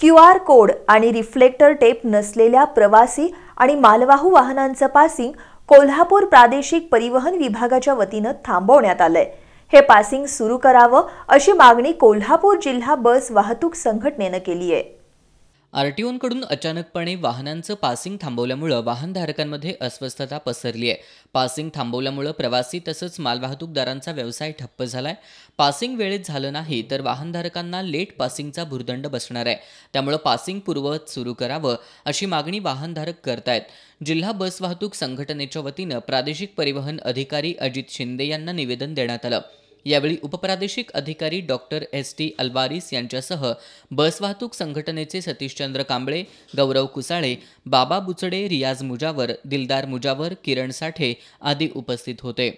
Q R code आणि reflector tape नसलेल्या प्रवासी आणि मालवाहू वाहनांचं पासिंग कोल्हापूर प्रादेशिक परिवहन विभागाच्या वतीनं थांबवण्यात आलंय हे पासिंग सुरू करावं अशी मागणी कोल्हापूर जिल्हा बस वाहतूक संघटनेनं केली आहे आरटीओंकडून अचानकपणे वाहनांचं पासिंग थांबवल्यामुळं वाहनधारकांमध्ये अस्वस्थता पसरली आहे पासिंग थांबवल्यामुळं प्रवासी तसंच मालवाहतूकदारांचा व्यवसाय ठप्प झाला आहे पासिंग वेळेत झालं नाही तर वाहनधारकांना लेट पासिंगचा भुर्दंड बसणार आहे त्यामुळं पासिंग पूर्ववत सुरू करावं अशी मागणी वाहनधारक करतायत जिल्हा बस वाहतूक संघटनेच्या वतीनं प्रादेशिक परिवहन अधिकारी अजित शिंदे यांना निवेदन देण्यात आलं यावेळी उपप्रादेशिक अधिकारी डॉक्टर एस टी अल्वारिस यांच्यासह बस वाहतूक संघटनेचे सतीशचंद्र कांबळे गौरव कुसाळे बाबा बुचडे रियाज मुजावर दिलदार मुजावर किरण साठे आदी उपस्थित होते